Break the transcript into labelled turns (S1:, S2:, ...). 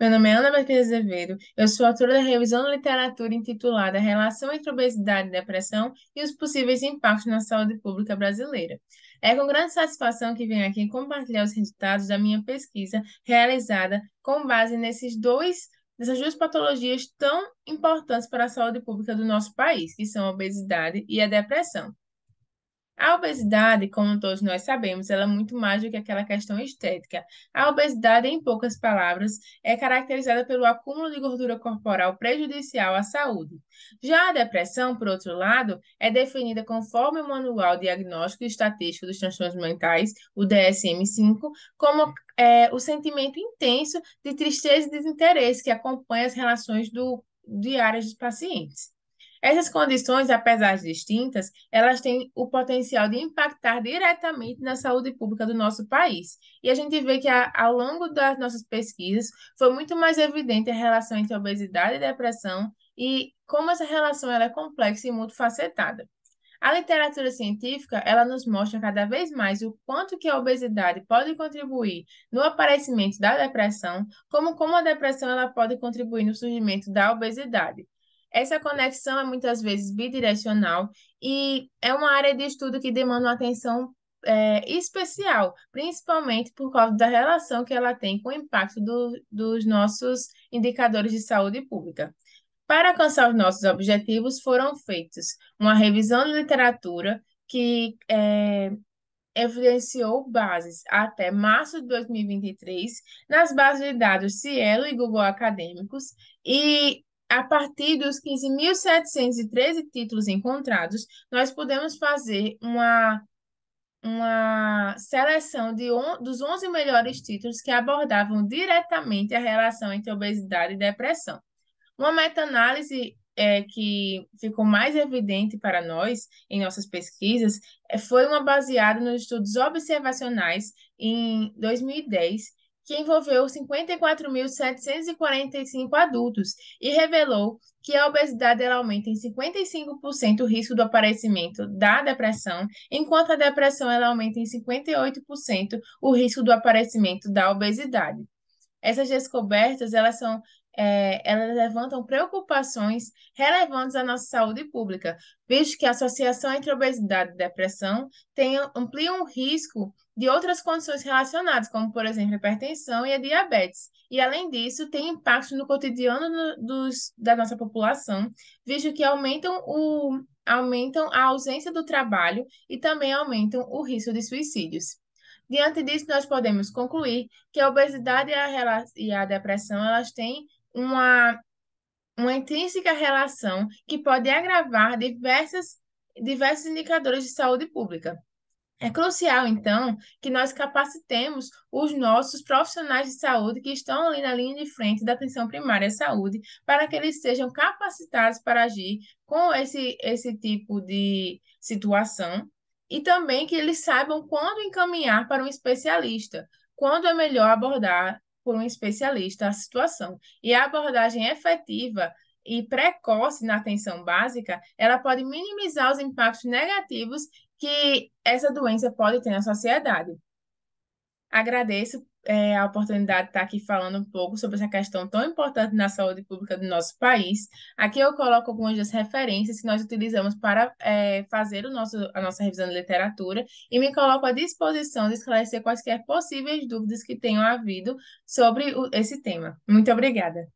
S1: meu nome é Ana Bertina Azevedo. Eu sou autora da revisão da literatura intitulada Relação entre Obesidade e Depressão e os Possíveis Impactos na Saúde Pública Brasileira. É com grande satisfação que venho aqui compartilhar os resultados da minha pesquisa realizada com base nesses dois nessas duas patologias tão importantes para a saúde pública do nosso país, que são a obesidade e a depressão. A obesidade, como todos nós sabemos, ela é muito mais do que aquela questão estética. A obesidade, em poucas palavras, é caracterizada pelo acúmulo de gordura corporal prejudicial à saúde. Já a depressão, por outro lado, é definida conforme o Manual Diagnóstico e Estatístico dos Transtornos Mentais, o DSM-5, como é, o sentimento intenso de tristeza e desinteresse que acompanha as relações do, diárias dos pacientes. Essas condições, apesar de distintas, elas têm o potencial de impactar diretamente na saúde pública do nosso país. E a gente vê que ao longo das nossas pesquisas foi muito mais evidente a relação entre obesidade e depressão e como essa relação ela é complexa e multifacetada. A literatura científica, ela nos mostra cada vez mais o quanto que a obesidade pode contribuir no aparecimento da depressão, como como a depressão ela pode contribuir no surgimento da obesidade. Essa conexão é muitas vezes bidirecional e é uma área de estudo que demanda uma atenção é, especial, principalmente por causa da relação que ela tem com o impacto do, dos nossos indicadores de saúde pública. Para alcançar os nossos objetivos, foram feitos uma revisão de literatura que é, evidenciou bases até março de 2023 nas bases de dados Cielo e Google Acadêmicos e a partir dos 15.713 títulos encontrados, nós podemos fazer uma, uma seleção de on, dos 11 melhores títulos que abordavam diretamente a relação entre obesidade e depressão. Uma meta-análise é, que ficou mais evidente para nós em nossas pesquisas é, foi uma baseada nos estudos observacionais em 2010 que envolveu 54.745 adultos e revelou que a obesidade aumenta em 55% o risco do aparecimento da depressão, enquanto a depressão aumenta em 58% o risco do aparecimento da obesidade. Essas descobertas elas são é, elas levantam preocupações relevantes à nossa saúde pública, visto que a associação entre obesidade e depressão tem, amplia o um risco de outras condições relacionadas, como, por exemplo, a hipertensão e a diabetes. E, além disso, tem impacto no cotidiano dos, da nossa população, visto que aumentam, o, aumentam a ausência do trabalho e também aumentam o risco de suicídios. Diante disso, nós podemos concluir que a obesidade e a, e a depressão elas têm uma, uma intrínseca relação que pode agravar diversas, diversos indicadores de saúde pública. É crucial, então, que nós capacitemos os nossos profissionais de saúde que estão ali na linha de frente da atenção primária à saúde, para que eles sejam capacitados para agir com esse, esse tipo de situação e também que eles saibam quando encaminhar para um especialista, quando é melhor abordar por um especialista a situação. E a abordagem efetiva e precoce na atenção básica, ela pode minimizar os impactos negativos que essa doença pode ter na sociedade. Agradeço é, a oportunidade de estar aqui falando um pouco sobre essa questão tão importante na saúde pública do nosso país. Aqui eu coloco algumas das referências que nós utilizamos para é, fazer o nosso, a nossa revisão de literatura e me coloco à disposição de esclarecer quaisquer possíveis dúvidas que tenham havido sobre o, esse tema. Muito obrigada.